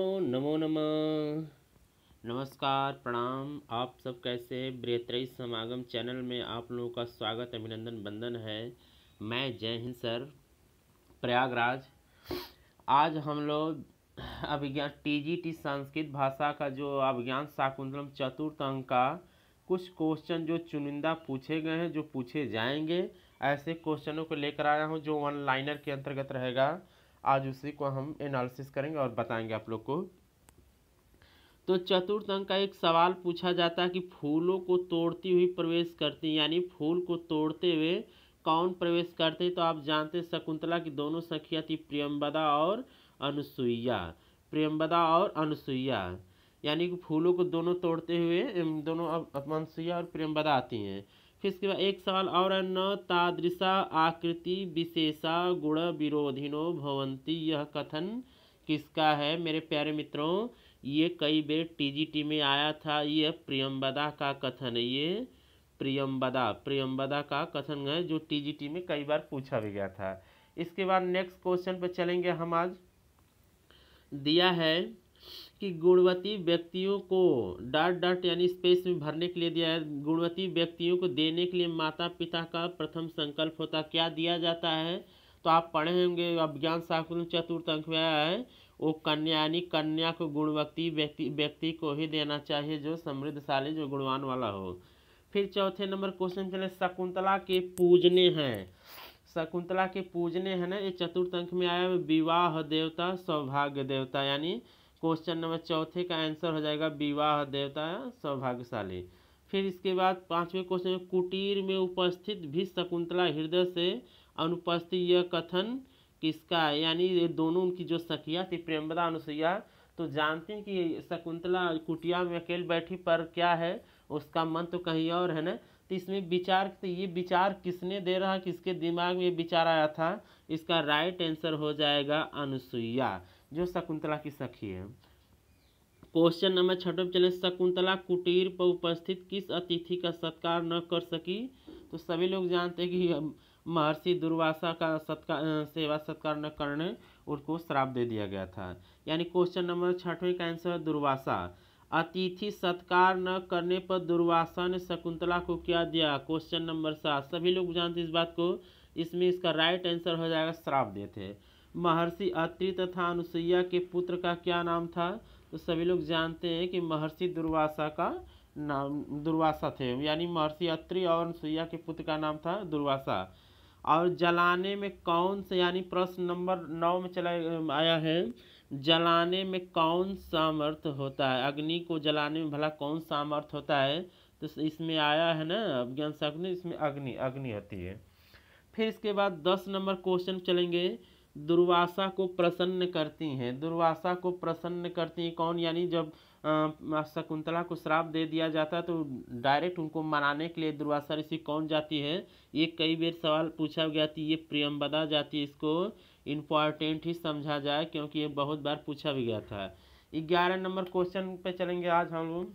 नमो नमः नमस्कार प्रणाम आप सब कैसे बृहतरई समागम चैनल में आप लोगों का स्वागत अभिनंदन बंदन है मैं जय हिंद सर प्रयागराज आज हम लोग अभिज्ञान टीजीटी संस्कृत भाषा का जो अभिज्ञान शाकुंतलम चतुर्थ अंक का कुछ क्वेश्चन जो चुनिंदा पूछे गए हैं जो पूछे जाएंगे ऐसे क्वेश्चनों को लेकर आया हूँ जो वन लाइनर के अंतर्गत रहेगा आज उसी को हम एनालिसिस करेंगे और बताएंगे आप लोग को तो चतुर्थ अंक का एक सवाल पूछा जाता है कि फूलों को तोड़ती हुई प्रवेश करती यानी फूल को तोड़ते हुए कौन प्रवेश करते तो आप जानते हैं शकुंतला की दोनों सखिया थी प्रियम्बदा और अनुसुईया प्रियम्बदा और अनुसुईया यानी कि फूलों को दोनों तोड़ते हुए दोनों अपमंसिया और प्रेमवदा आती हैं फिर इसके बाद एक सवाल और न तादृशा आकृति विशेषा गुण विरोधिनो भवंती यह कथन किसका है मेरे प्यारे मित्रों ये कई बार टीजीटी में आया था यह प्रियम्बदा का कथन है ये प्रियम्बदा प्रियम्बदा का कथन है जो टीजीटी में कई बार पूछा भी गया था इसके बाद नेक्स्ट क्वेश्चन पर चलेंगे हम आज दिया है कि गुणवती व्यक्तियों को डॉट डॉट यानी स्पेस में भरने के लिए दिया है गुणवती व्यक्तियों को देने के लिए माता पिता का प्रथम संकल्प होता क्या दिया जाता है तो आप पढ़े होंगे अब ज्ञान चतुर्थ अंक में आया है वो कन्या यानी कन्या को गुणवती व्यक्ति व्यक्ति को ही देना चाहिए जो समृद्धशाली जो गुणवान वाला हो फिर चौथे नंबर क्वेश्चन चले शकुंतला के पूजने हैं शकुंतला के पूजने हैं ना ये चतुर्थ अंक में आया विवाह देवता सौभाग्य देवता यानी क्वेश्चन नंबर चौथे का आंसर हो जाएगा विवाह देवता सौभाग्यशाली फिर इसके बाद पांचवें क्वेश्चन में कुटीर में उपस्थित भी शकुंतला हृदय से अनुपस्थित यह कथन किसका यानी ये दोनों उनकी जो सखिया थी प्रेमदा अनुसुईया तो जानते हैं कि शकुंतला कुटिया में अकेले बैठी पर क्या है उसका मन तो कहीं और है ना तो इसमें विचार तो ये विचार किसने दे रहा किसके दिमाग में विचार आया था इसका राइट आंसर हो जाएगा अनुसुईया जो शकुंतला की सखी है क्वेश्चन नंबर छठों में चले शकुंतला कुटीर पर उपस्थित किस अतिथि का सत्कार न कर सकी तो सभी लोग जानते हैं कि महर्षि दुर्वासा का सत्कार सेवा सत्कार न करने उनको श्राप दे दिया गया था यानी क्वेश्चन नंबर छठवें का आंसर है दुर्वासा अतिथि सत्कार न करने पर दुर्वासा ने शकुंतला को क्या दिया क्वेश्चन नंबर सात सभी लोग जानते इस बात को इसमें इसका राइट आंसर हो जाएगा श्राप देते महर्षि अत्रि तथा अनुसुईया के पुत्र का क्या नाम था तो सभी लोग जानते हैं कि महर्षि दुर्वासा का नाम दुर्वासा थे यानी महर्षि अत्रि और अनुसुईया के पुत्र का नाम था दुर्वासा और जलाने में कौन से यानी प्रश्न नंबर नौ में चला आया है जलाने में कौन सामर्थ्य होता है अग्नि को जलाने में भला कौन सामर्थ्य होता है तो इसमें आया है ना अज्ञान अग्नि इसमें अग्नि अग्नि होती है फिर इसके बाद दस नंबर क्वेश्चन चलेंगे दुर्वासा को प्रसन्न करती हैं दुर्वासा को प्रसन्न करती हैं कौन यानी जब शकुंतला को श्राप दे दिया जाता है तो डायरेक्ट उनको मनाने के लिए दुर्वासा ऋषि कौन जाती है ये कई बार सवाल पूछा गया कि ये प्रियम्बदा है इसको इम्पॉर्टेंट ही समझा जाए क्योंकि ये बहुत बार पूछा भी गया था ग्यारह नंबर क्वेश्चन पे चलेंगे आज हम लोग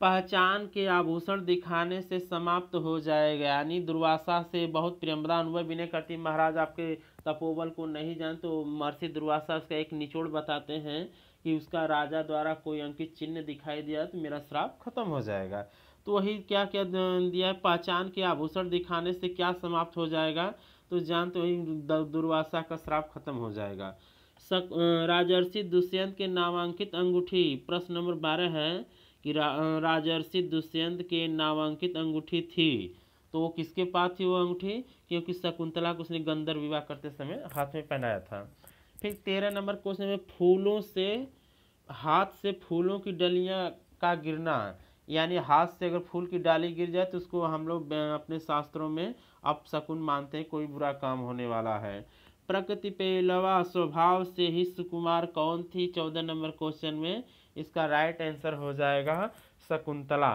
पहचान के आभूषण दिखाने से समाप्त हो जाएगा यानी दुर्वासा से बहुत प्रियमदा अनुभव विनय करती महाराज आपके तपोबल को नहीं जान तो महर्षि दुर्वासा उसका एक निचोड़ बताते हैं कि उसका राजा द्वारा कोई अंकित चिन्ह दिखाई दिया तो मेरा श्राप खत्म हो जाएगा तो वही क्या क्या दिया है पहचान के आभूषण दिखाने से क्या समाप्त हो जाएगा तो जान तो वही दुर्वासा का श्राप खत्म हो जाएगा सक राजर्षि दुष्यंत के नामांकित अंगूठी प्रश्न नंबर बारह है कि रा, राजर्षि दुष्यंत के नामांकित अंगूठी थी तो वो किसके पास थी वो अंगूठी क्योंकि शकुंतला को उसने गंदर विवाह करते समय हाथ में पहनाया था फिर तेरह नंबर क्वेश्चन में फूलों से हाथ से फूलों की डलियाँ का गिरना यानी हाथ से अगर फूल की डाली गिर जाए तो उसको हम लोग अपने शास्त्रों में अब शकुन मानते हैं कोई बुरा काम होने वाला है प्रकृति पे लवा स्वभाव से ही सुकुमार कौन थी चौदह नंबर क्वेश्चन में इसका राइट आंसर हो जाएगा शकुंतला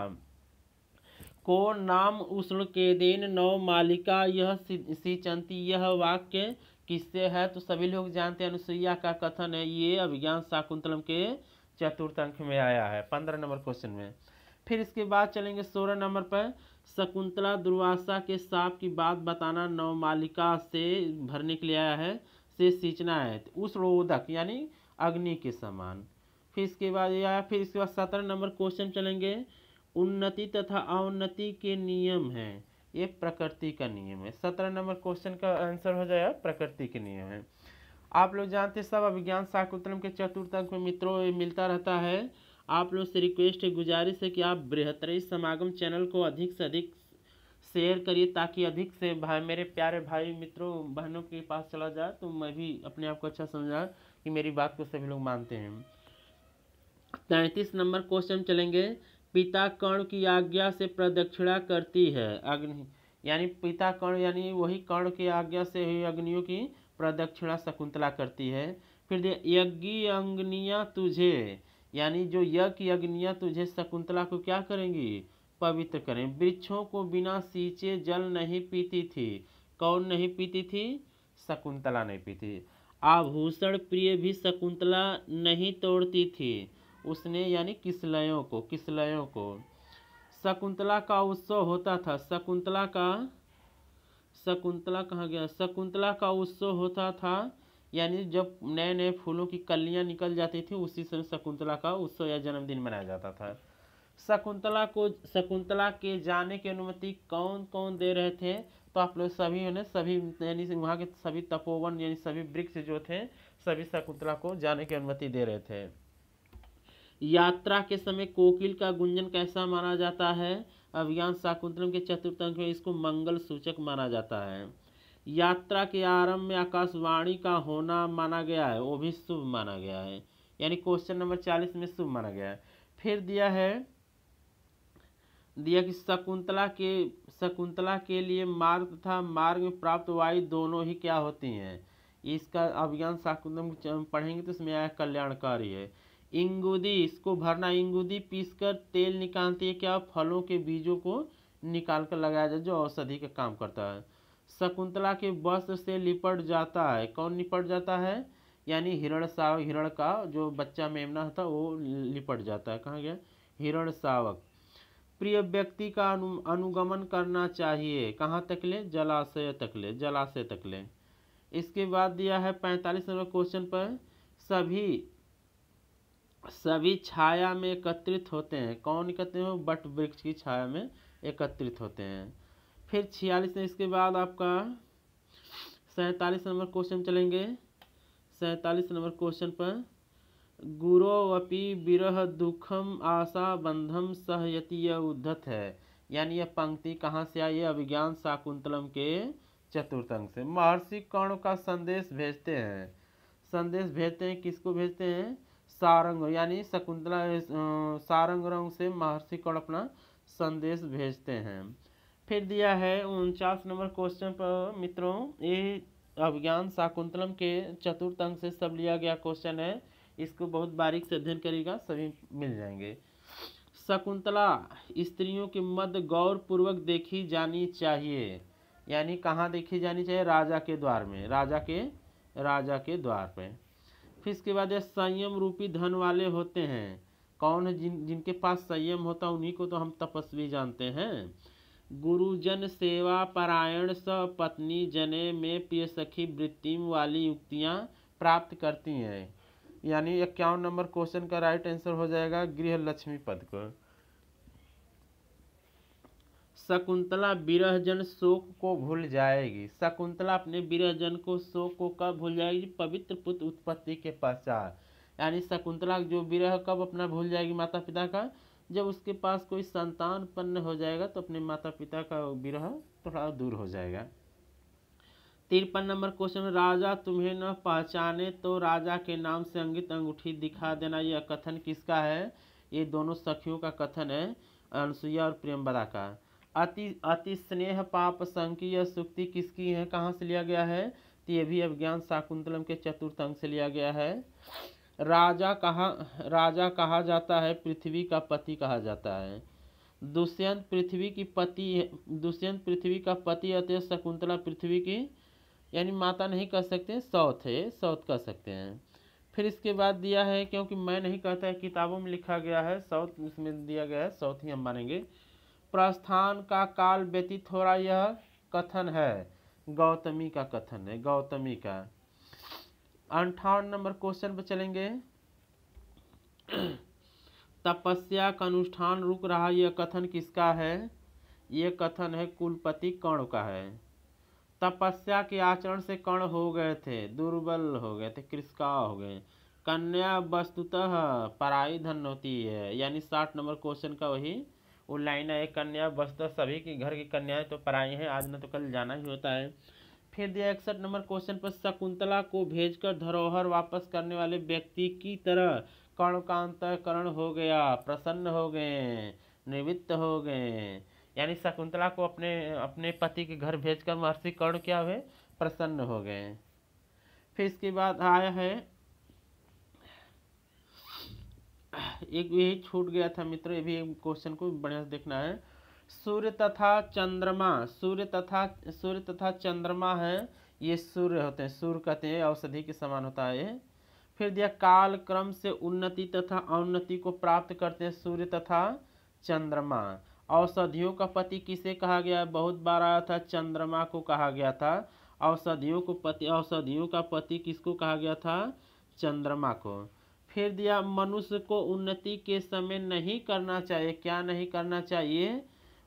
को नाम उष्ण के दिन नव मालिका यह सिंचंती यह वाक्य किससे है तो सभी लोग जानते हैं अनुसुईया का कथन है ये अभिज्ञान शाकुंतलम के चतुर्थ अंक में आया है पंद्रह नंबर क्वेश्चन में फिर इसके बाद चलेंगे सोलह नंबर पर शकुंतला दुर्वासा के साप की बात बताना नवमालिका से भरने के लिए आया है से सींचना है उष्णोदक यानी अग्नि के समान फिर इसके बाद ये आया फिर इसके बाद सत्रह नंबर क्वेश्चन चलेंगे उन्नति तथा औन्नति के नियम हैं ये प्रकृति का नियम है सत्रह नंबर क्वेश्चन का आंसर हो जाएगा प्रकृति के नियम है आप लोग जानते सब अभिज्ञान शाकुतलम के चतुर्थ अंक में मित्रों मिलता रहता है आप लोग से रिक्वेस्ट है गुजारिश है कि आप बृहतरी समागम चैनल को अधिक से अधिक शेयर करिए ताकि अधिक से भाई मेरे प्यारे भाई मित्रों बहनों के पास चला जाए तो मैं भी अपने आप को अच्छा समझा कि मेरी बात को सभी लोग मानते हैं तैंतीस नंबर क्वेश्चन चलेंगे पिता कर्ण की आज्ञा से प्रदक्षिणा करती है अग्नि यानी पिता कर्ण यानी वही कर्ण की आज्ञा से ही अग्नियों की प्रदक्षिणा शकुंतला करती है फिर यज्ञी अग्निया तुझे यानी जो यज्ञ अग्निया तुझे शकुंतला को क्या करेंगी पवित्र करें वृक्षों को बिना सींचे जल नहीं पीती थी कौन नहीं पीती थी शकुंतला नहीं पीती आभूषण प्रिय भी शकुंतला नहीं तोड़ती थी उसने यानी किसलयों को किसलयों को शकुंतला का उत्सव होता था शकुंतला का शकुंतला कहा गया शकुंतला का उत्सव होता था यानी जब नए नए फूलों की कलियां निकल जाती थी उसी समय शकुंतला का उत्सव या जन्मदिन मनाया जाता था शकुंतला को शकुंतला के जाने की अनुमति कौन कौन दे रहे थे तो आप लोग सभी ने सभी यानी वहाँ के सभी तपोवन यानी सभी वृक्ष जो थे सभी शकुंतला को जाने की अनुमति दे रहे थे यात्रा के समय कोकिल का गुंजन कैसा माना जाता है अभियान शाकुंतलम के चतुर्थ अंक में इसको मंगल सूचक माना जाता है यात्रा के आरंभ में आकाशवाणी का होना माना गया है वो भी शुभ माना गया है यानी क्वेश्चन नंबर चालीस में शुभ माना गया है फिर दिया है दिया कि शकुंतला के शकुंतला के लिए मार्ग तथा मार्ग में प्राप्त वायु दोनों ही क्या होती हैं इसका अभियान शाकुंतलम पढ़ेंगे तो इसमें आया कल्याणकारी है इंगुदी इसको भरना इंगुदी पीसकर तेल निकालती है क्या फलों के बीजों को निकाल कर लगाया जाए जो औषधि का काम करता है शकुंतला के वस्त्र से लिपट जाता है कौन लिपट जाता है यानी हिरण सावक हिरण का जो बच्चा मेमना था वो लिपट जाता है कहाँ गया हिरण सावक प्रिय व्यक्ति का अनु अनुगमन करना चाहिए कहाँ तक ले जलाशय तक ले जलाशय तक ले इसके बाद दिया है पैंतालीस नंबर क्वेश्चन पर सभी सभी छाया में एकत्रित होते हैं कौन कहते हैं बट वृक्ष की छाया में एकत्रित होते हैं फिर छियालीस इसके बाद आपका सैंतालीस नंबर क्वेश्चन चलेंगे सैंतालीस नंबर क्वेश्चन पर गुरोवपि विरह दुखम आशा बंधम सहयति यह उद्धत है यानी यह पंक्ति कहाँ से आई है अभिज्ञान शाकुंतलम के चतुर्थ अंक से महर्षि कर्ण का संदेश भेजते हैं संदेश भेजते हैं किसको भेजते हैं सारंग यानी शकुंतला सारंग रंग से महर्षि को अपना संदेश भेजते हैं फिर दिया है उनचास नंबर क्वेश्चन पर मित्रों ये अभिज्ञान शाकुंतलम के चतुर्थ अंक से सब लिया गया क्वेश्चन है इसको बहुत बारीक से अध्ययन करेगा सभी मिल जाएंगे शकुंतला स्त्रियों के मध्य गौरपूर्वक देखी जानी चाहिए यानी कहाँ देखी जानी चाहिए राजा के द्वार में राजा के राजा के द्वार पर फिर इसके बाद ये संयम रूपी धन वाले होते हैं कौन है जिन जिनके पास संयम होता उन्हीं को तो हम तपस्वी जानते हैं गुरुजन सेवा परायण स पत्नी जने में प्रिय सखी वृत्ति वाली युक्तियाँ प्राप्त करती हैं यानी इक्यावन नंबर क्वेश्चन का राइट आंसर हो जाएगा गृह लक्ष्मी पद को शकुंतला विरहजन शोक को भूल जाएगी शकुंतला अपने विरहजन को शोक को कब भूल जाएगी पवित्र पुत्र उत्पत्ति के पश्चात यानी शकुंतला जो विरह कब अपना भूल जाएगी माता पिता का जब उसके पास कोई संतान पन्न हो जाएगा तो अपने माता पिता का विरह थोड़ा दूर हो जाएगा तिरपन नंबर क्वेश्चन राजा तुम्हें न पहचाने तो राजा के नाम से अंगित अंगूठी दिखा देना यह कथन किसका है ये दोनों सखियों का कथन है अनुसुईया और प्रेमवदा का अति अति स्नेह पाप संकीय सुक्ति किसकी है कहाँ से लिया गया है तो ये भी अभिज्ञान शाकुंतलम के चतुर्थ अंग से लिया गया है राजा कहा राजा कहा जाता है पृथ्वी का पति कहा जाता है दुष्यंत पृथ्वी की पति दुष्यंत पृथ्वी का पति अतः शकुंतला पृथ्वी की यानी माता नहीं कह सकते सौत है सौत कह सकते हैं फिर इसके बाद दिया है क्योंकि मैं नहीं कहता है किताबों में लिखा गया है सौत इसमें दिया गया है सौत ही हम मानेंगे प्रस्थान का काल व्यतीत हो रहा यह कथन है गौतमी का कथन है गौतमी का अंठावन नंबर क्वेश्चन पर चलेंगे तपस्या का अनुष्ठान रुक रहा यह कथन किसका है ये कथन है कुलपति कर्ण का है तपस्या के आचरण से कर्ण हो गए थे दुर्बल हो गए थे कृष्का हो गए कन्या वस्तुतः पराई धन होती है यानी साठ नंबर क्वेश्चन का वही लाइन एक कन्या तो सभी के घर की कन्याएं तो पराई हैं आज ना तो कल जाना ही होता है फिर दिया इकसठ नंबर क्वेश्चन पर शकुंतला को भेजकर धरोहर वापस करने वाले व्यक्ति की तरह कर्ण का अंतकरण हो गया प्रसन्न हो गए निवृत्त हो गए यानी शकुंतला को अपने अपने पति के घर भेजकर महर्षि कर्ण क्या हुए प्रसन्न हो गए फिर इसके बाद आया है एक भी छूट गया था मित्रों ये भी एक क्वेश्चन को बढ़िया से देखना है सूर्य तथा चंद्रमा सूर्य तथा सूर्य तथा चंद्रमा है ये सूर्य होते हैं सूर्य कहते हैं औषधि के समान होता है फिर दिया काल क्रम से उन्नति तथा औन्नति को प्राप्त करते हैं सूर्य तथा चंद्रमा औषधियों का पति किसे कहा गया बहुत बार आया था चंद्रमा को कहा गया था औषधियों को पति औषधियों का पति किसको कहा गया था चंद्रमा को फिर दिया मनुष्य को उन्नति के समय नहीं करना चाहिए क्या नहीं करना चाहिए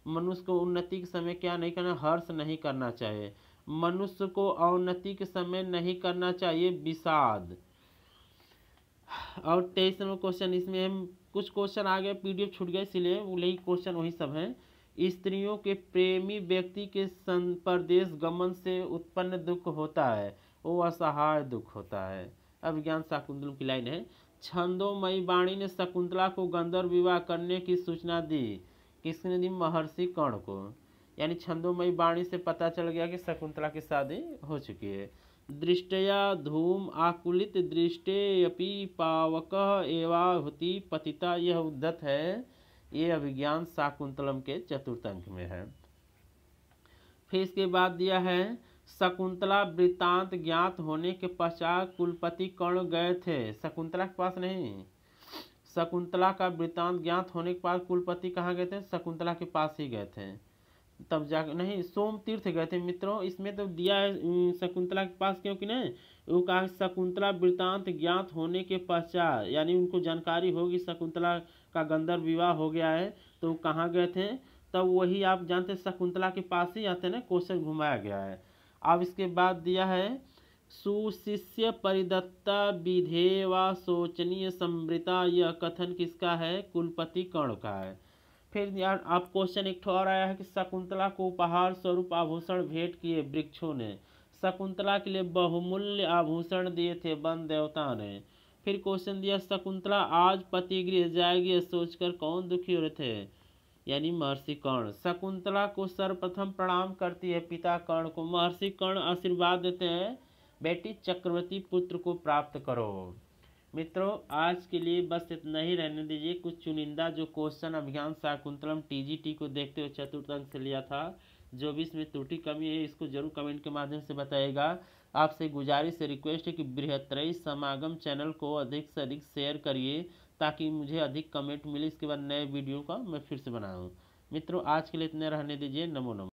मनुष्य को उन्नति के समय क्या नहीं करना हर्ष नहीं करना चाहिए मनुष्य को अवनति के समय नहीं करना चाहिए विषाद और तेईस नंबर क्वेश्चन इसमें हम कुछ क्वेश्चन आ गए पीडीएफ छूट गए इसलिए वही क्वेश्चन वही सब हैं स्त्रियों के प्रेमी व्यक्ति के संप्रदेश गमन से उत्पन्न दुख होता है वो असहाय दुख होता है अब ज्ञान शाकुंतलम की लाइन है छंदोमयी वाणी ने शकुंतला को गंधर्व विवाह करने की सूचना दी किसने दी महर्षि कर्ण को यानी छंदोमयी वाणी से पता चल गया कि शकुंतला की शादी हो चुकी है दृष्टया धूम आकुलित दृष्टे अपि पावक एवाहुति पतिता यह उद्धत है ये अभिज्ञान शाकुंतलम के चतुर्थ अंक में है फिर इसके बाद दिया है शकुंतला वृत्तांत ज्ञात होने के पश्चात कुलपति कर्ण गए थे शकुंतला के पास नहीं शकुंतला का वृत्तांत ज्ञात होने के बाद कुलपति कहाँ गए थे शकुंतला के पास ही गए थे तब जा नहीं सोम तीर्थ गए थे मित्रों इसमें तो दिया है शकुंतला के पास क्योंकि नहीं वो कहा शकुंतला वृत्तांत ज्ञात होने के पश्चात यानी उनको जानकारी होगी शकुंतला का गंधर्व विवाह हो गया है तो कहाँ गए थे तब वही आप जानते शकुंतला के पास ही आते ना क्वेश्चन घुमाया गया है अब इसके बाद दिया है सुशिष्य परिदत्ता विधे व शोचनीय समृता यह कथन किसका है कुलपति कर्ण का है फिर यार आप क्वेश्चन एक ठो और आया है कि शकुंतला को उपहार स्वरूप आभूषण भेंट किए वृक्षों ने शकुंतला के लिए बहुमूल्य आभूषण दिए थे वन देवता ने फिर क्वेश्चन दिया शकुंतला आज पतिगृह जाएगी सोचकर कौन दुखी हो रहे थे यानी महर्षि कर्ण शकुंतला को सर्वप्रथम प्रणाम करती है पिता कर्ण को महर्षि कर्ण आशीर्वाद देते हैं बेटी चक्रवर्ती पुत्र को प्राप्त करो मित्रों आज के लिए बस इतना ही रहने दीजिए कुछ चुनिंदा जो क्वेश्चन अभियान शाकुंतलम टीजीटी को देखते हुए चतुर्थ अंक से लिया था जो भी इसमें त्रुटि कमी है इसको जरूर कमेंट के माध्यम से बताएगा आपसे गुजारिश से रिक्वेस्ट है कि बृहत्तरी समागम चैनल को अधिक से अधिक शेयर करिए ताकि मुझे अधिक कमेंट मिले इसके बाद नए वीडियो का मैं फिर से बनाऊँ मित्रों आज के लिए इतने रहने दीजिए नमो नमो